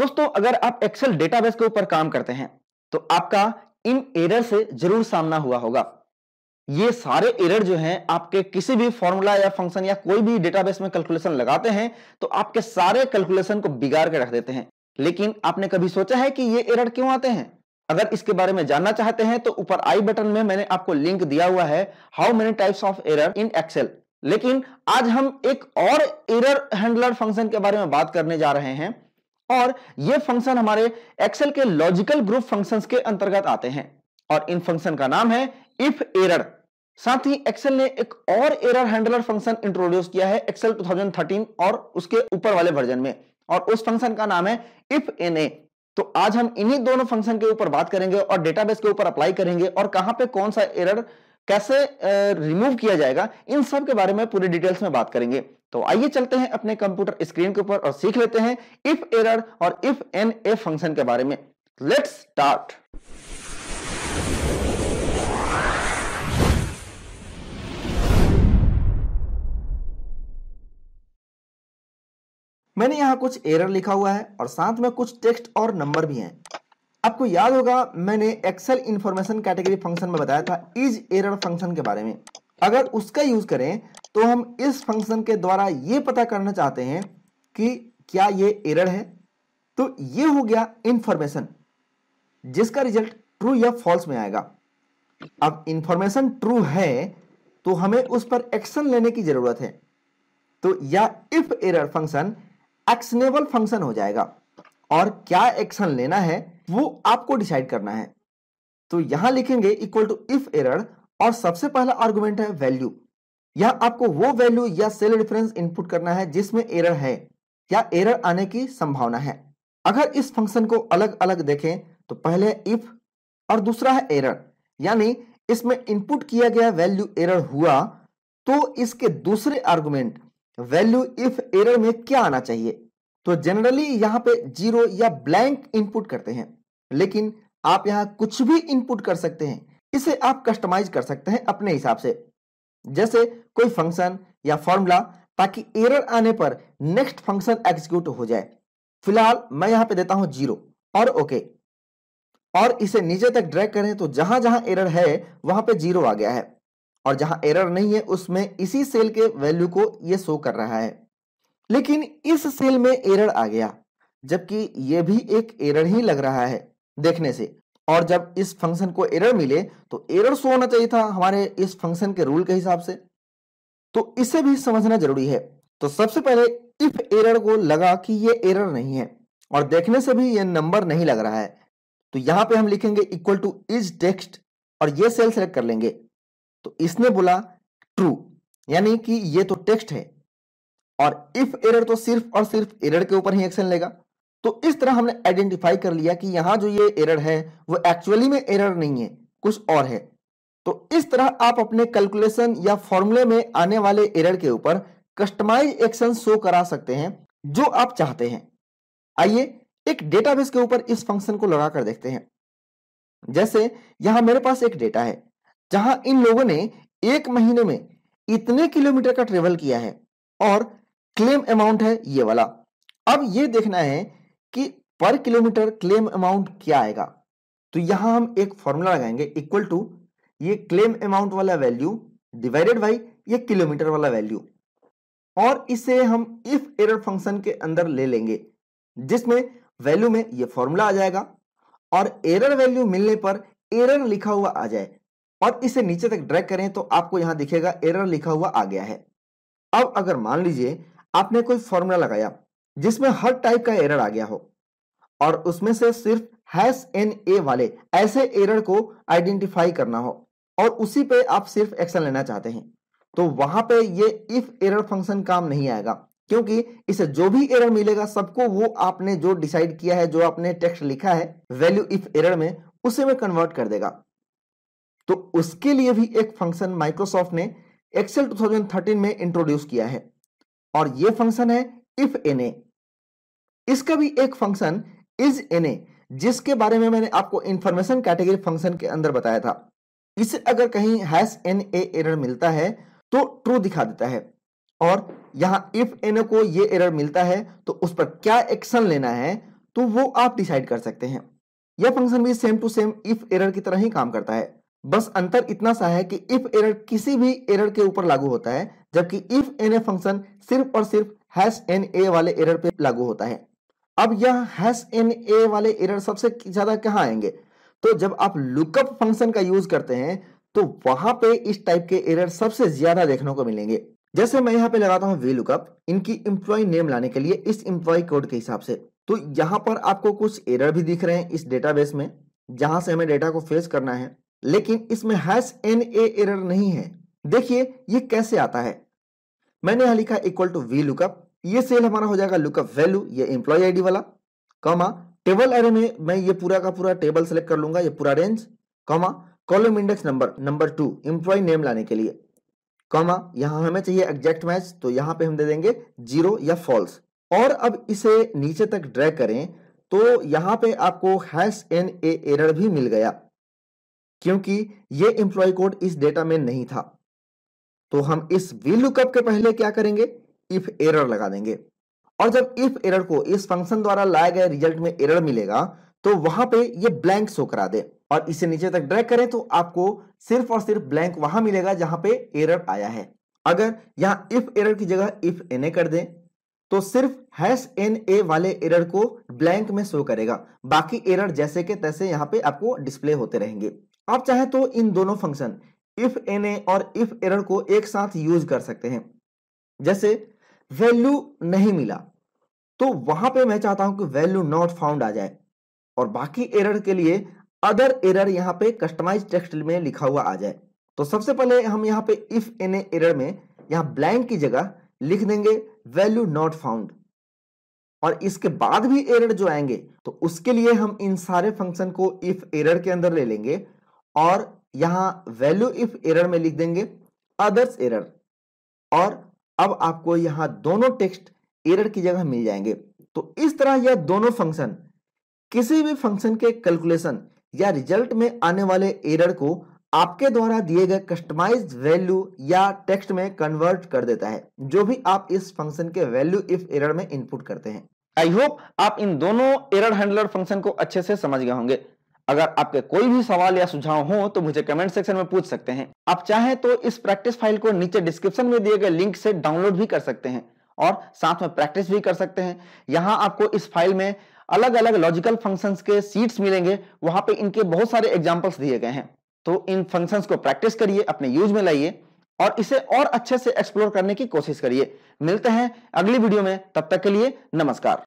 दोस्तों अगर आप एक्सेल डेटाबेस के ऊपर काम करते हैं तो आपका इन एरर से जरूर सामना हुआ होगा ये सारे एरर जो हैं आपके किसी भी फॉर्मूला या फंक्शन या कोई भी डेटाबेस में कैलकुलेशन लगाते हैं तो आपके सारे कैलकुलेशन को बिगाड़ के रख देते हैं लेकिन आपने कभी सोचा है कि ये एरर क्यों आते हैं अगर इसके बारे में जानना चाहते हैं तो ऊपर आई बटन में मैंने आपको लिंक दिया हुआ है how many types of error in Excel लेकिन आज हम एक और एरर हैंडलर फंक्शन के बारे में बात करने जा रहे हैं और ये फंक्शन हमारे एक्सेल के लॉजिकल ग्रुप फंक्शंस के अंतर्गत आते हैं और इन फंक्शन का नाम है इफ एरर साथ ही एक्सेल ने एक और एरर हैंडलर फंक्शन इंट्रोड्यूस किया है एक्सेल 2013 और उसके ऊपर वाले वर्जन में और उस फंक्शन का नाम है इफ एन ए तो आज हम इन्हीं दोनों फंक्शन के ऊपर बात करेंगे और डेटाबेस के ऊपर अप्लाई करेंगे और कहां पे कौन सा एरर कैसे रिमूव किया जाएगा इन सब के बारे में पूरी डिटेल्स में बात करेंगे तो आइए चलते हैं अपने कंप्यूटर स्क्रीन के ऊपर और सीख लेते हैं इफ एरर और इफ एन ए फंक्शन के बारे में लेट्स स्टार्ट मैंने यहां कुछ एरर लिखा हुआ है और साथ में कुछ टेक्स्ट और नंबर भी हैं आपको याद होगा मैंने एक्सेल इन्फॉर्मेशन कैटेगरी फंक्शन में बताया था इज एरर फंक्शन के बारे में अगर उसका यूज करें तो हम इस फंक्शन के द्वारा यह पता करना चाहते हैं कि क्या यह एरर है तो यह हो गया इंफॉर्मेशन जिसका रिजल्ट ट्रू या फॉल्स में आएगा अब इंफॉर्मेशन ट्रू है तो हमें उस पर एक्शन लेने की जरूरत है तो या if error function actionable function हो जाएगा और क्या एक्शन लेना है वो आपको डिसाइड करना है तो यहां लिखेंगे इक्वल टू इफ एरर और सबसे पहला आर्गुमेंट है वैल्यू यह आपको वो वैल्यू या सेल डिफरेंस इनपुट करना है जिसमें एरर है या एरर आने की संभावना है अगर इस फंक्शन को अलग अलग देखें तो पहले इफ और दूसरा है एरर यानी इसमें इनपुट किया गया वैल्यू एरर हुआ तो इसके दूसरे आर्गुमेंट वैल्यू इफ एरर में क्या आना चाहिए तो जनरली यहां पे जीरो या ब्लैंक इनपुट करते हैं लेकिन आप यहां कुछ भी इनपुट कर सकते हैं इसे आप कस्टमाइज कर सकते हैं अपने हिसाब से जैसे कोई फंक्शन या फॉर्मूला ताकि एरर आने पर नेक्स्ट फंक्शन एग्जीक्यूट हो जाए फिलहाल मैं यहां पे देता हूं जीरो और ओके और इसे नीचे तक ड्रैग करें तो जहां जहां एरर है वहां पे जीरो आ गया है और जहां एरर नहीं है उसमें इसी सेल के वैल्यू को ये शो कर रहा है लेकिन इस सेल में एरर आ गया जबकि ये भी एक एरर ही लग रहा है देखने से और जब इस फंक्शन को एरर मिले तो एरर शो होना चाहिए था हमारे इस फंक्शन के रूल के हिसाब से तो इसे भी समझना जरूरी है तो सबसे पहले इफ एरर को लगा कि ये एरर नहीं है और देखने से भी ये नंबर नहीं लग रहा है तो यहां पे हम लिखेंगे इक्वल टू इज टेक्स्ट और ये सेल सेलेक्ट कर लेंगे तो इसने बोला ट्रू यानी कि ये तो टेक्स्ट है और इफ एरर तो सिर्फ और सिर्फ एरर के ऊपर ही एक्शन लेगा तो इस तरह हमने आइडेंटिफाई कर लिया कि यहां जो ये एरर है वो एक्चुअली में एरर नहीं है कुछ और है तो इस तरह आप अपने कैलकुलेशन या फॉर्मूले में आने वाले एरर के ऊपर कस्टमाइज एक्शन शो करा सकते हैं जो आप चाहते हैं आइए एक डेटाबेस के ऊपर इस फंक्शन को लगा कर देखते हैं जैसे यहां मेरे पास एक डेटा है जहां इन लोगों ने एक महीने में इतने किलोमीटर का ट्रेवल किया है और क्लेम अमाउंट है ये वाला अब ये देखना है कि पर किलोमीटर क्लेम अमाउंट क्या आएगा तो यहां हम एक फॉर्मूला लगाएंगे इक्वल टू ये क्लेम अमाउंट वाला वैल्यू डिवाइडेड बाई ये किलोमीटर वाला वैल्यू और इसे हम इफ एरर फंक्शन के अंदर ले लेंगे जिसमें वैल्यू में ये फॉर्मूला आ जाएगा और एरर वैल्यू मिलने पर एरर लिखा हुआ आ जाए और इसे नीचे तक ड्रैग करें तो आपको यहां दिखेगा एरर लिखा हुआ आ गया है अब अगर मान लीजिए आपने कोई फॉर्मूला लगाया जिसमें हर टाइप का एरर आ गया हो और उसमें से सिर्फ हैश एन ए वाले ऐसे एरर को आइडेंटिफाई करना हो और उसी पे आप सिर्फ एक्शन लेना चाहते हैं तो वहां पे ये इफ एरर फंक्शन काम नहीं आएगा क्योंकि इसे जो भी एरर मिलेगा सबको वो आपने जो डिसाइड किया है जो आपने टेक्स्ट लिखा है वैल्यू इफ एरर में उसे में कन्वर्ट कर देगा तो उसके लिए भी एक फंक्शन माइक्रोसॉफ्ट ने एक्सेल 2013 में इंट्रोड्यूस किया है और ये फंक्शन है इफ एन ए इसका भी एक फंक्शन इज एन ए जिसके बारे में मैंने आपको इंफॉर्मेशन कैटेगरी फंक्शन के अंदर बताया था इसे अगर कहीं हैश एन ए एरर मिलता है तो ट्रू दिखा देता है और यहाँ इफ एन को ये एरर मिलता है तो उस पर क्या एक्शन लेना है तो वो आप डिसाइड कर सकते हैं यह फंक्शन भी same to same if error की तरह ही काम करता है बस अंतर इतना सा है कि इफ एरर किसी भी एरर के ऊपर लागू होता है जबकि इफ एन ए फंक्शन सिर्फ और सिर्फ हैश एन ए वाले एरर पे लागू होता है अब यह हैश इन ए वाले एरर सबसे ज्यादा कहां आएंगे तो जब आप लुकअप फंक्शन का यूज करते हैं तो वहां पे इस टाइप के एरर सबसे ज्यादा देखने को मिलेंगे जैसे मैं यहाँ पे लगाता हूँ वी लुकअप इनकी इंप्लॉय नेम लाने के लिए इस इंप्लॉय कोड के हिसाब से तो यहाँ पर आपको कुछ एरर भी दिख रहे हैं इस डेटाबेस में जहां से हमें डेटा को फेस करना है लेकिन इसमें हैश एन ए एरर नहीं है देखिए ये कैसे आता है मैंने यहां लिखा इक्वल टू वी लुकअप ये सेल हमारा हो जाएगा लुकअप वैल्यू ये एम्प्लॉय आईडी वाला कॉमा टेबल एरे में मैं ये पूरा का पूरा टेबल सेलेक्ट कर लूंगा ये पूरा range comma column index number number two employee name लाने के लिए कॉमा यहां हमें चाहिए एग्जैक्ट मैच तो यहां पे हम दे देंगे जीरो या फॉल्स और अब इसे नीचे तक ड्रैग करें तो यहां पे आपको हैश एन ए एरर भी मिल गया क्योंकि ये एम्प्लॉय कोड इस डेटा में नहीं था तो हम इस वी लुकअप के पहले क्या करेंगे इफ एरर लगा देंगे और जब इफ एरर को इस फंक्शन द्वारा लाए गए रिजल्ट में एरर मिलेगा तो वहां पे ये ब्लैंक शो करा दे और इसे नीचे तक ड्रैग करें तो आपको सिर्फ और सिर्फ ब्लैंक वहां मिलेगा जहां पे एरर आया है अगर यहां इफ एरर की जगह इफ एन ए कर दें तो सिर्फ हैश एन ए वाले एरर को ब्लैंक में शो करेगा बाकी एरर जैसे के तैसे यहाँ पे आपको डिस्प्ले होते रहेंगे आप चाहें तो इन दोनों फंक्शन इफ एन ए और इफ एरर को एक साथ यूज कर सकते हैं जैसे वैल्यू नहीं मिला तो वहां पे मैं चाहता हूं कि वैल्यू नॉट फाउंड आ जाए और बाकी एरर के लिए अदर एरर यहां पे कस्टमाइज टेक्स्ट में लिखा हुआ आ जाए तो सबसे पहले हम यहां पे इफ एन एरर में यहां ब्लैंक की जगह लिख देंगे वैल्यू नॉट फाउंड और इसके बाद भी एरर जो आएंगे तो उसके लिए हम इन सारे फंक्शन को इफ एरर के अंदर ले लेंगे और यहां वैल्यू इफ एरर में लिख देंगे अदर्स एरर और अब आपको यहां दोनों टेक्स्ट एरर की जगह मिल जाएंगे तो इस तरह यह दोनों फंक्शन किसी भी फंक्शन के कैलकुलेशन या रिजल्ट में आने वाले एरर को आपके द्वारा दिए गए कस्टमाइज वैल्यू या टेक्स्ट में कन्वर्ट कर देता है जो भी आप इस फंक्शन के वैल्यू इफ एरर में इनपुट करते हैं आई होप आप इन दोनों एरर हैंडलर फंक्शन को अच्छे से समझ गए होंगे अगर आपके कोई भी सवाल या सुझाव हो तो मुझे कमेंट सेक्शन में पूछ सकते हैं आप चाहें तो इस प्रैक्टिस फाइल को नीचे डिस्क्रिप्शन में दिए गए लिंक से डाउनलोड भी कर सकते हैं और साथ में प्रैक्टिस भी कर सकते हैं यहाँ आपको इस फाइल में अलग अलग लॉजिकल फंक्शंस के सीट्स मिलेंगे वहां पे इनके बहुत सारे एग्जाम्पल्स दिए गए हैं तो इन फंक्शंस को प्रैक्टिस करिए अपने यूज में लाइए और इसे और अच्छे से एक्सप्लोर करने की कोशिश करिए मिलते हैं अगली वीडियो में तब तक के लिए नमस्कार